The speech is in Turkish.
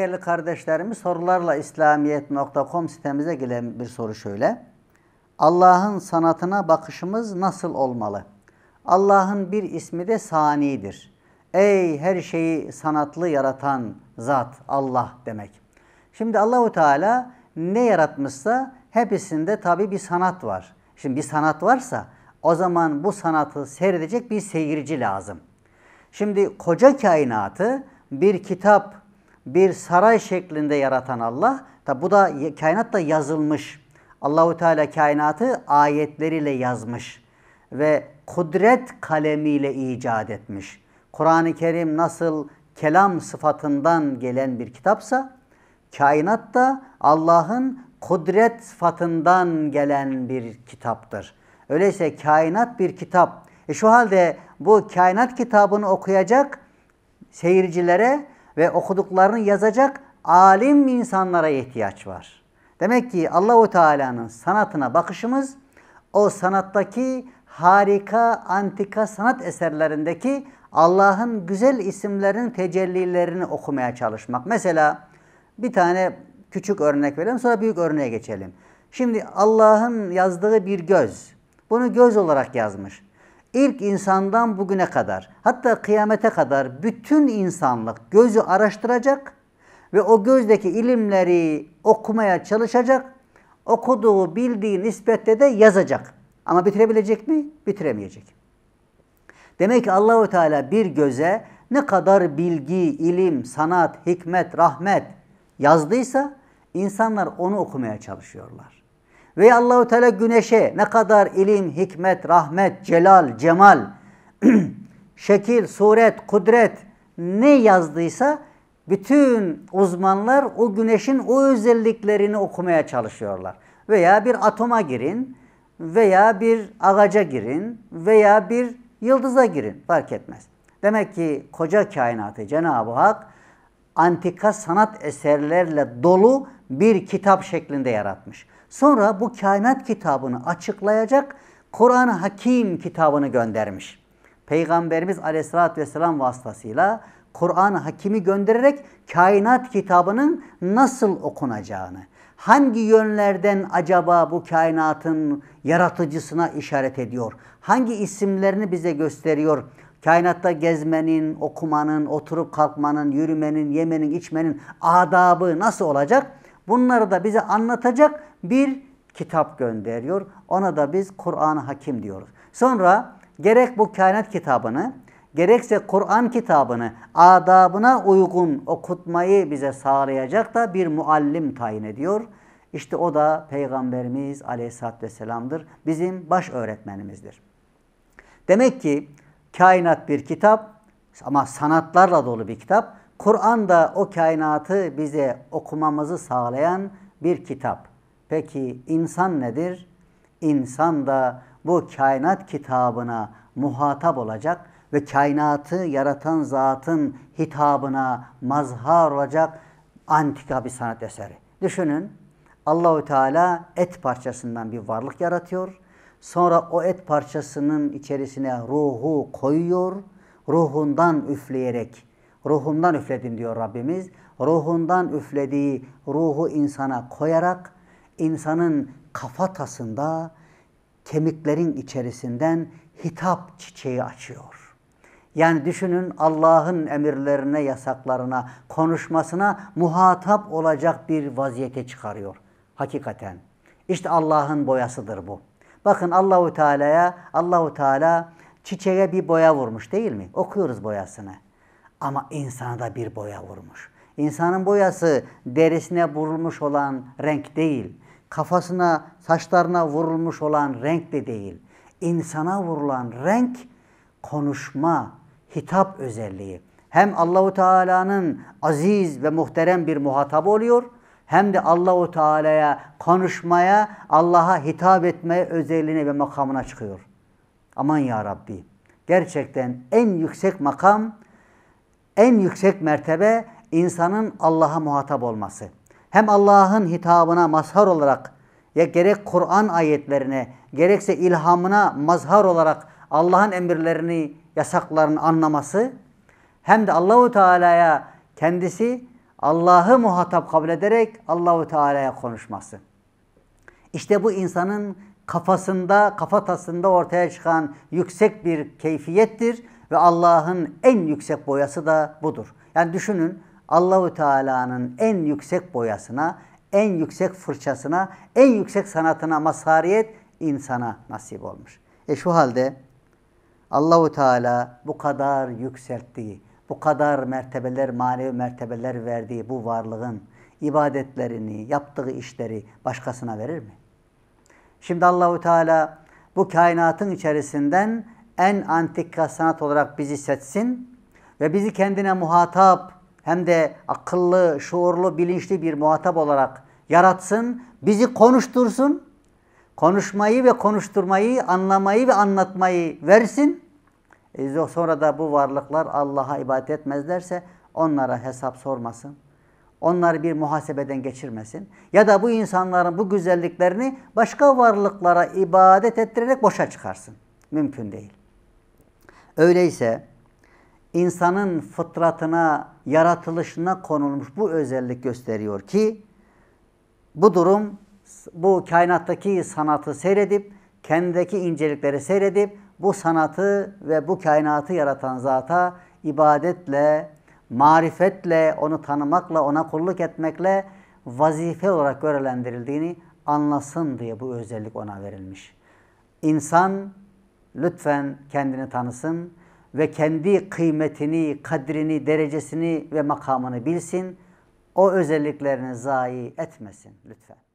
değerli kardeşlerimiz sorularla İslamiyet.com sitemize gelen bir soru şöyle. Allah'ın sanatına bakışımız nasıl olmalı? Allah'ın bir ismi de sanidir. Ey her şeyi sanatlı yaratan zat Allah demek. Şimdi Allahu Teala ne yaratmışsa hepsinde tabi bir sanat var. Şimdi bir sanat varsa o zaman bu sanatı seyredecek bir seyirci lazım. Şimdi koca kainatı bir kitap bir saray şeklinde yaratan Allah. Tabi bu da kainat da yazılmış. Allahu Teala kainatı ayetleriyle yazmış ve kudret kalemiyle icat etmiş. Kur'an-ı Kerim nasıl kelam sıfatından gelen bir kitapsa kainat da Allah'ın kudret sıfatından gelen bir kitaptır. Öyleyse kainat bir kitap. E şu halde bu kainat kitabını okuyacak seyircilere ve okuduklarını yazacak alim insanlara ihtiyaç var. Demek ki Allahu Teala'nın sanatına bakışımız o sanattaki harika antika sanat eserlerindeki Allah'ın güzel isimlerin tecellilerini okumaya çalışmak. Mesela bir tane küçük örnek verelim sonra büyük örneğe geçelim. Şimdi Allah'ın yazdığı bir göz. Bunu göz olarak yazmış. İlk insandan bugüne kadar hatta kıyamete kadar bütün insanlık gözü araştıracak ve o gözdeki ilimleri okumaya çalışacak. Okuduğu, bildiği nispette de yazacak. Ama bitirebilecek mi? Bitiremeyecek. Demek ki Allahu Teala bir göze ne kadar bilgi, ilim, sanat, hikmet, rahmet yazdıysa insanlar onu okumaya çalışıyorlar. Ve Allahu Teala güneşe ne kadar ilim, hikmet, rahmet, celal, cemal, şekil, suret, kudret ne yazdıysa bütün uzmanlar o güneşin o özelliklerini okumaya çalışıyorlar. Veya bir atoma girin veya bir ağaca girin veya bir yıldıza girin fark etmez. Demek ki koca kainatı Cenab-ı Hak antika sanat eserlerle dolu bir kitap şeklinde yaratmış. Sonra bu kainat kitabını açıklayacak Kur'an-ı Hakim kitabını göndermiş. Peygamberimiz aleyhissalatü vesselam vasıtasıyla Kur'an-ı Hakim'i göndererek kainat kitabının nasıl okunacağını, hangi yönlerden acaba bu kainatın yaratıcısına işaret ediyor, hangi isimlerini bize gösteriyor, kainatta gezmenin, okumanın, oturup kalkmanın, yürümenin, yemenin, içmenin adabı nasıl olacak? Bunları da bize anlatacak bir kitap gönderiyor. Ona da biz Kur'an-ı Hakim diyoruz. Sonra gerek bu kainat kitabını gerekse Kur'an kitabını adabına uygun okutmayı bize sağlayacak da bir muallim tayin ediyor. İşte o da Peygamberimiz Aleyhisselatü Vesselam'dır. Bizim baş öğretmenimizdir. Demek ki kainat bir kitap ama sanatlarla dolu bir kitap. Kur'an da o kainatı bize okumamızı sağlayan bir kitap. Peki insan nedir? İnsan da bu kainat kitabına muhatap olacak ve kainatı yaratan zatın hitabına mazhar olacak antika bir sanat eseri. Düşünün Allahü Teala et parçasından bir varlık yaratıyor. Sonra o et parçasının içerisine ruhu koyuyor. Ruhundan üfleyerek Ruhumdan üfledin diyor Rabbimiz. Ruhundan üflediği ruhu insana koyarak insanın kafatasında kemiklerin içerisinden hitap çiçeği açıyor. Yani düşünün Allah'ın emirlerine, yasaklarına, konuşmasına muhatap olacak bir vaziyete çıkarıyor. Hakikaten. İşte Allah'ın boyasıdır bu. Bakın Allahu Teala'ya, Allahu Teala çiçeğe bir boya vurmuş değil mi? Okuyoruz boyasını ama insana da bir boya vurmuş. İnsanın boyası derisine vurulmuş olan renk değil, kafasına, saçlarına vurulmuş olan renk de değil. İnsana vurulan renk konuşma, hitap özelliği. Hem Allahu Teala'nın aziz ve muhterem bir muhatabı oluyor hem de Allahu Teala'ya konuşmaya, Allah'a hitap etmeye özelliğine ve makamına çıkıyor. Aman ya Rabbi. Gerçekten en yüksek makam en yüksek mertebe insanın Allah'a muhatap olması. Hem Allah'ın hitabına mazhar olarak ya gerek Kur'an ayetlerine gerekse ilhamına mazhar olarak Allah'ın emirlerini, yasaklarını anlaması hem de Allahu Teala'ya kendisi Allah'ı muhatap kabul ederek Allahu Teala'ya konuşması. İşte bu insanın kafasında, kafatasında ortaya çıkan yüksek bir keyfiyettir ve Allah'ın en yüksek boyası da budur. Yani düşünün Allahu Teala'nın en yüksek boyasına, en yüksek fırçasına, en yüksek sanatına mazhariyet insana nasip olmuş. E şu halde Allahu Teala bu kadar yükselttiği, bu kadar mertebeler, manevi mertebeler verdiği bu varlığın ibadetlerini, yaptığı işleri başkasına verir mi? Şimdi Allahu Teala bu kainatın içerisinden en antika sanat olarak bizi seçsin ve bizi kendine muhatap hem de akıllı, şuurlu, bilinçli bir muhatap olarak yaratsın, bizi konuştursun, konuşmayı ve konuşturmayı, anlamayı ve anlatmayı versin. E sonra da bu varlıklar Allah'a ibadet etmezlerse onlara hesap sormasın. Onları bir muhasebeden geçirmesin. Ya da bu insanların bu güzelliklerini başka varlıklara ibadet ettirerek boşa çıkarsın. Mümkün değil. Öyleyse insanın fıtratına, yaratılışına konulmuş bu özellik gösteriyor ki bu durum bu kainattaki sanatı seyredip kendindeki incelikleri seyredip bu sanatı ve bu kainatı yaratan zata ibadetle, marifetle, onu tanımakla, ona kulluk etmekle vazife olarak görevlendirildiğini anlasın diye bu özellik ona verilmiş. İnsan lütfen kendini tanısın ve kendi kıymetini, kadrini, derecesini ve makamını bilsin. O özelliklerini zayi etmesin lütfen.